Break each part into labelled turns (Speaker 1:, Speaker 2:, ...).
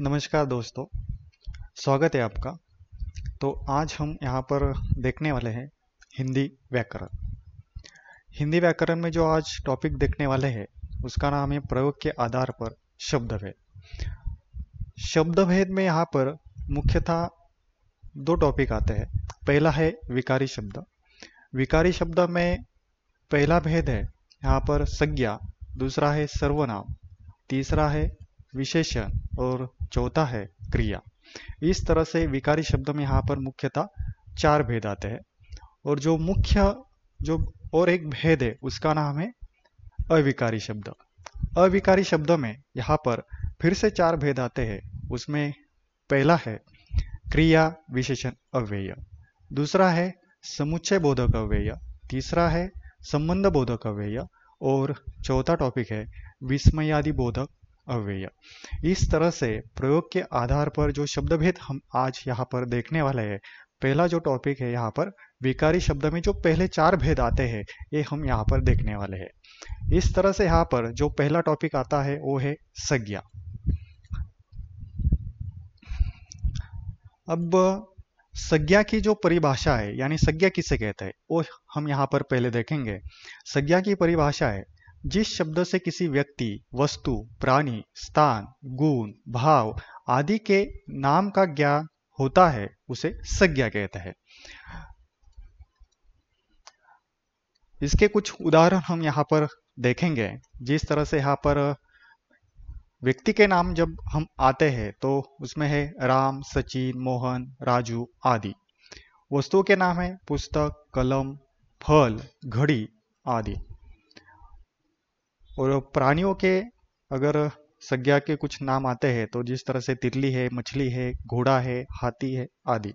Speaker 1: नमस्कार दोस्तों स्वागत है आपका तो आज हम यहाँ पर देखने वाले हैं हिंदी व्याकरण हिंदी व्याकरण में जो आज टॉपिक देखने वाले हैं उसका नाम है प्रयोग के आधार पर शब्दभेद शब्दभेद में यहाँ पर मुख्यतः दो टॉपिक आते हैं पहला है विकारी शब्द विकारी शब्द में पहला भेद है यहाँ पर संज्ञा दूसरा है सर्वनाम तीसरा है विशेषण और चौथा है क्रिया इस तरह से विकारी शब्द में यहाँ पर मुख्यतः चार भेद आते हैं और जो मुख्य जो और एक भेद है उसका नाम है अविकारी शब्द अविकारी शब्द में यहाँ पर फिर से चार भेद आते हैं उसमें पहला है क्रिया विशेषण अव्यय दूसरा है समुच्चय बोधक अव्यय तीसरा है संबंध बोधक अव्यय और चौथा टॉपिक है विस्मयादि बोधक अव्यय इस तरह से प्रयोग के आधार पर जो शब्द भेद हम आज यहाँ पर देखने वाले हैं पहला जो टॉपिक है यहाँ पर विकारी शब्द में जो पहले चार भेद आते हैं ये हम यहाँ पर देखने वाले हैं इस तरह से यहाँ पर जो पहला टॉपिक आता है वो है संज्ञा अब संज्ञा की जो परिभाषा है यानी संज्ञा किसे कहते हैं वो हम यहाँ पर पहले देखेंगे संज्ञा की परिभाषा है जिस शब्द से किसी व्यक्ति वस्तु प्राणी स्थान गुण भाव आदि के नाम का ज्ञान होता है उसे संज्ञा कहते हैं इसके कुछ उदाहरण हम यहाँ पर देखेंगे जिस तरह से यहाँ पर व्यक्ति के नाम जब हम आते हैं तो उसमें है राम सचिन मोहन राजू आदि वस्तुओं के नाम है पुस्तक कलम फल घड़ी आदि और प्राणियों के अगर संज्ञा के कुछ नाम आते हैं तो जिस तरह से तितली है मछली है घोड़ा है हाथी है आदि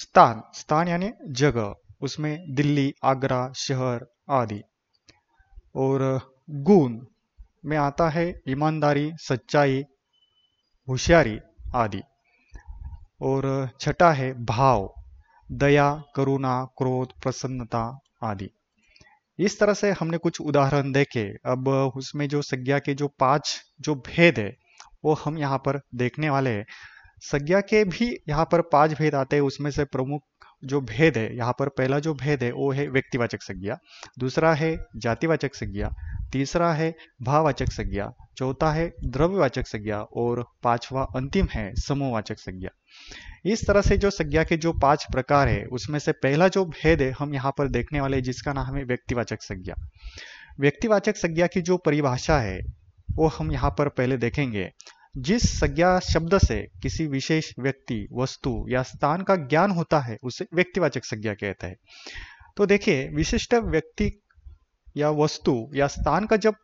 Speaker 1: स्थान स्थान यानी जगह उसमें दिल्ली आगरा शहर आदि और गुण में आता है ईमानदारी सच्चाई होशियारी आदि और छठा है भाव दया करुणा क्रोध प्रसन्नता आदि इस तरह से हमने कुछ उदाहरण देखे अब उसमें जो संज्ञा के जो पांच जो भेद है वो हम यहाँ पर देखने वाले हैं संज्ञा के भी यहाँ पर पांच भेद आते हैं उसमें से प्रमुख जो भेद है यहाँ पर पहला जो भेद है वो है व्यक्तिवाचक संज्ञा दूसरा है जातिवाचक संज्ञा तीसरा है भाववाचक संज्ञा चौथा है द्रव्यवाचक संज्ञा और पांचवा अंतिम है समूहवाचक संज्ञा इस तरह से जो संज्ञा के जो पांच प्रकार है उसमें से पहला जो भेद है हम यहाँ पर देखने वाले जिसका नाम है व्यक्तिवाचक संज्ञा व्यक्तिवाचक संज्ञा की जो परिभाषा है वो हम यहाँ पर पहले देखेंगे जिस संज्ञा शब्द से किसी विशेष व्यक्ति वस्तु या स्थान का ज्ञान होता है उसे व्यक्तिवाचक संज्ञा कहते हैं तो देखिए विशिष्ट व्यक्ति या वस्तु या स्थान का जब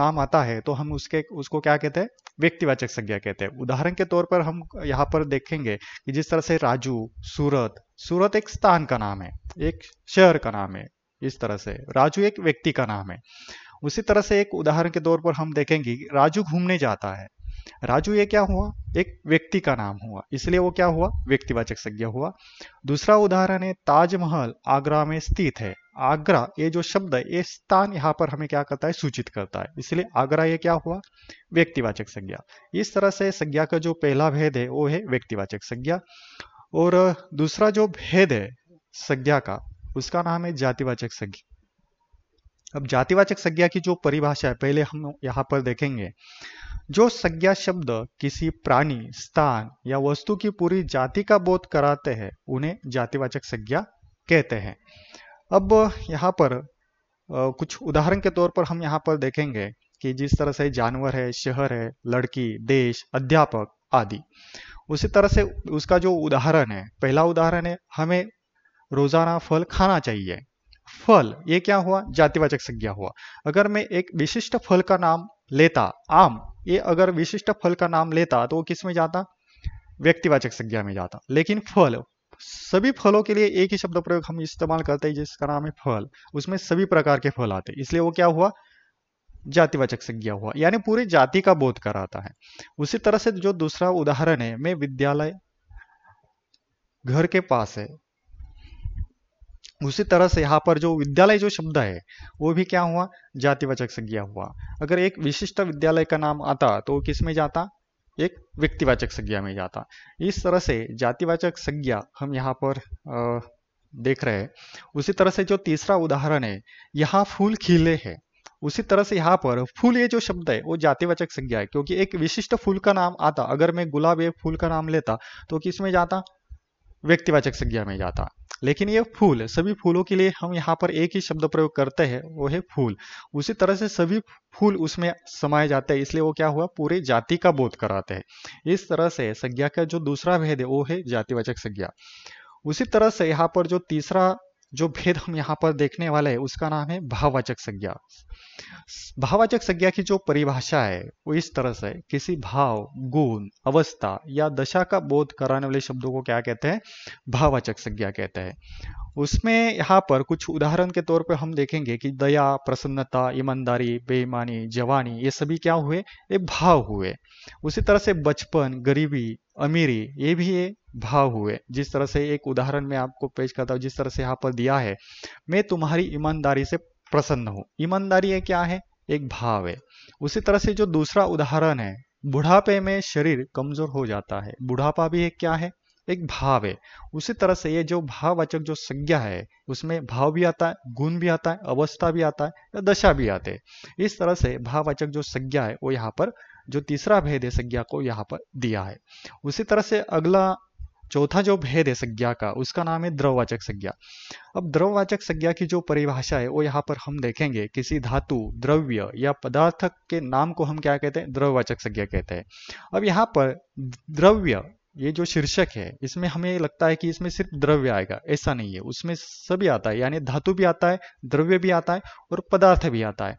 Speaker 1: नाम आता है तो हम उसके उसको क्या कहते हैं व्यक्तिवाचक संज्ञा कहते हैं उदाहरण के तौर पर हम यहाँ पर देखेंगे कि जिस तरह से राजू सूरत सूरत एक स्थान का नाम है एक शहर का नाम है इस तरह से राजू एक व्यक्ति का नाम है उसी तरह से एक उदाहरण के तौर पर हम देखेंगे राजू घूमने जाता है राजू ये क्या हुआ एक व्यक्ति का नाम हुआ इसलिए वो क्या हुआ व्यक्तिवाचक संज्ञा हुआ दूसरा उदाहरण है ताजमहल आगरा में स्थित है आगरा ये जो शब्द है ये स्थान यहाँ पर हमें क्या करता है सूचित करता है इसलिए आगरा ये क्या हुआ व्यक्तिवाचक संज्ञा इस तरह से संज्ञा का जो पहला भेद है वो है व्यक्तिवाचक संज्ञा और दूसरा जो भेद है संज्ञा का उसका नाम है जातिवाचक संज्ञा अब जातिवाचक संज्ञा की जो परिभाषा है पहले हम यहाँ पर देखेंगे जो संज्ञा शब्द किसी प्राणी स्थान या वस्तु की पूरी जाति का बोध कराते हैं उन्हें जातिवाचक संज्ञा कहते हैं अब यहाँ पर कुछ उदाहरण के तौर पर हम यहाँ पर देखेंगे कि जिस तरह से जानवर है शहर है लड़की देश अध्यापक आदि उसी तरह से उसका जो उदाहरण है पहला उदाहरण है हमें रोजाना फल खाना चाहिए फल ये क्या हुआ जातिवाचक संज्ञा हुआ अगर मैं एक विशिष्ट फल का नाम लेता आम ये अगर विशिष्ट फल का नाम लेता तो वो किस में जाता व्यक्तिवाचक संज्ञा में जाता लेकिन फल सभी फलों के लिए एक ही शब्द प्रयोग हम इस्तेमाल करते हैं जिसका नाम है फल उसमें सभी प्रकार के फल आते इसलिए वो क्या हुआ जातिवाचक संज्ञा हुआ यानी पूरी जाति का बोध कराता है उसी तरह से जो दूसरा उदाहरण है मैं विद्यालय घर के पास है उसी तरह से यहाँ पर जो विद्यालय जो शब्द है वो भी क्या हुआ जातिवाचक संज्ञा हुआ अगर एक विशिष्ट विद्यालय का नाम आता तो किस में जाता एक व्यक्तिवाचक संज्ञा में जाता इस तरह से जातिवाचक संज्ञा हम यहाँ पर आ, देख रहे हैं उसी तरह से जो तीसरा उदाहरण है यहाँ फूल खिले हैं उसी तरह से यहाँ पर फूल ये जो शब्द है वो जातिवाचक संज्ञा है क्योंकि एक विशिष्ट फूल का नाम आता अगर मैं गुलाब ये फूल का नाम लेता तो किस में जाता व्यक्तिवाचक संज्ञा में जाता लेकिन ये फूल सभी फूलों के लिए हम यहाँ पर एक ही शब्द प्रयोग करते हैं वो है फूल उसी तरह से सभी फूल उसमें समाये जाते हैं इसलिए वो क्या हुआ पूरे जाति का बोध कराते हैं इस तरह से संज्ञा का जो दूसरा भेद है वो है जातिवाचक संज्ञा उसी तरह से यहाँ पर जो तीसरा जो भेद हम यहाँ पर देखने वाले हैं उसका नाम है भाववाचक संज्ञा भाववाचक संज्ञा की जो परिभाषा है वो इस तरह से किसी भाव गुण अवस्था या दशा का बोध कराने वाले शब्दों को क्या कहते हैं भाववाचक संज्ञा कहते हैं उसमें यहाँ पर कुछ उदाहरण के तौर पर हम देखेंगे कि दया प्रसन्नता ईमानदारी बेईमानी जवानी ये सभी क्या हुए ये भाव हुए उसी तरह से बचपन गरीबी अमीरी ये भी है भाव हुए जिस तरह से एक उदाहरण में आपको पेश करता हूँ जिस तरह से यहाँ पर दिया है मैं तुम्हारी ईमानदारी से प्रसन्न हूँ ईमानदारी है क्या है एक भाव है उसी तरह से जो दूसरा उदाहरण है बुढ़ापे में शरीर कमजोर हो जाता है बुढ़ापा भी है क्या है एक भाव है उसी तरह से ये जो भाववाचक जो संज्ञा है उसमें भाव भी आता है गुण भी आता है अवस्था भी आता है या दशा भी आते है इस तरह से भाववाचक जो संज्ञा है वो यहाँ पर जो तीसरा भेद है संज्ञा को यहाँ पर दिया है उसी तरह से अगला चौथा जो भेद है संज्ञा का उसका नाम है द्रववाचक संज्ञा अब द्रववाचक संज्ञा की जो परिभाषा है वो यहाँ पर हम देखेंगे किसी धातु द्रव्य या पदार्थ के नाम को हम क्या कहते हैं द्रववाचक संज्ञा कहते हैं अब यहाँ पर द्रव्य ये जो शीर्षक है इसमें हमें लगता है कि इसमें सिर्फ द्रव्य आएगा ऐसा नहीं है उसमें सभी आता है यानी धातु भी आता है द्रव्य भी आता है और पदार्थ भी आता है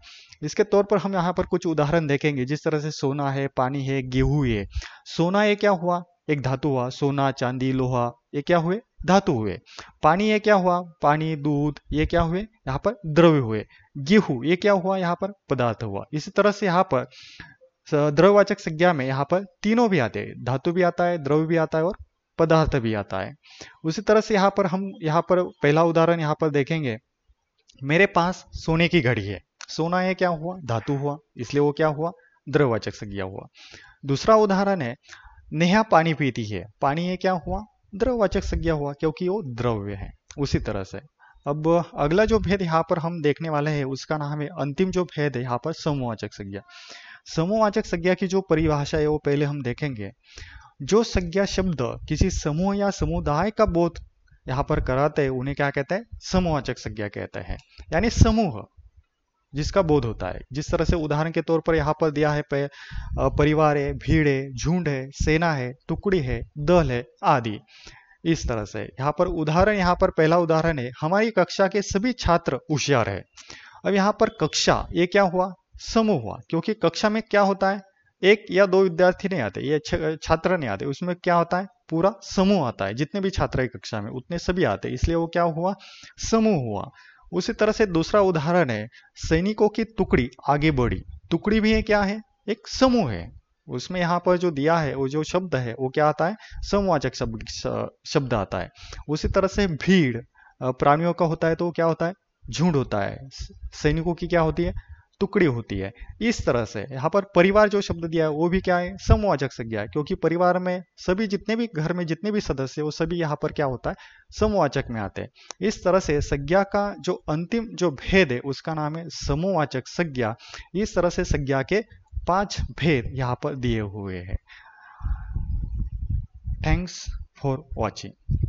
Speaker 1: इसके तौर पर हम यहाँ पर कुछ उदाहरण देखेंगे जिस तरह से सोना है पानी है गेहूं है सोना ये क्या हुआ एक धातु हुआ सोना चांदी लोहा ये क्या हुए धातु हुए पानी ये क्या हुआ पानी दूध ये क्या हुए यहाँ पर द्रव्य हुए गेहूं ये क्या हुआ यहाँ पर पदार्थ हुआ इसी तरह से यहाँ पर द्रव्यवाचक संज्ञा में यहाँ पर तीनों भी आते हैं धातु भी आता है द्रव्य भी आता है और पदार्थ भी आता है उसी तरह से यहाँ पर हम यहाँ पर पहला उदाहरण यहाँ पर देखेंगे मेरे पास सोने की घड़ी है सोना है क्या हुआ धातु हुआ इसलिए वो क्या हुआ द्रव्यवाचक संज्ञा हुआ दूसरा उदाहरण है नेहा पानी पीती है पानी है क्या हुआ द्रववाचक संज्ञा हुआ क्योंकि वो द्रव्य है उसी तरह से अब अगला जो भेद यहाँ पर हम देखने वाले हैं उसका नाम है अंतिम जो भेद है यहाँ पर समूहवाचक संज्ञा समूहवाचक संज्ञा की जो परिभाषा है वो पहले हम देखेंगे जो संज्ञा शब्द किसी समूह या समुदाय का बोध यहाँ पर कराते हैं उन्हें क्या कहते हैं समूहवाचक संज्ञा कहते हैं यानी समूह जिसका बोध होता है जिस तरह से उदाहरण के तौर पर यहाँ पर दिया है परिवार है भीड़ है झुंड है सेना है टुकड़ी है दल है आदि इस तरह से यहाँ पर उदाहरण यहाँ पर पहला उदाहरण है हमारी कक्षा के सभी छात्र होशियार है अब यहाँ पर कक्षा ये क्या हुआ समूह हुआ क्योंकि कक्षा में क्या होता है एक या दो विद्यार्थी नहीं आते ये छात्र नहीं आते उसमें क्या होता है पूरा समूह आता है जितने भी छात्र है कक्षा में उतने सभी आते इसलिए वो क्या हुआ समूह हुआ उसी तरह से दूसरा उदाहरण है सैनिकों की टुकड़ी आगे बढ़ी टुकड़ी भी है क्या है एक समूह है उसमें यहाँ पर जो दिया है वो जो शब्द है वो क्या आता है समूहवाचक शब्द शब्द आता है उसी तरह से भीड़ प्राणियों का होता है तो क्या होता है झुंड होता है सैनिकों की क्या होती है टुकड़ी होती है इस तरह से यहाँ पर परिवार जो शब्द दिया है वो भी क्या है समवाचक संज्ञा है क्योंकि परिवार में सभी जितने भी घर में जितने भी सदस्य वो सभी यहाँ पर क्या होता है समवाचक में आते हैं इस तरह से संज्ञा का जो अंतिम जो भेद है उसका नाम है समूहवाचक संज्ञा इस तरह से संज्ञा के पांच भेद यहाँ पर दिए हुए हैं थैंक्स फॉर वॉचिंग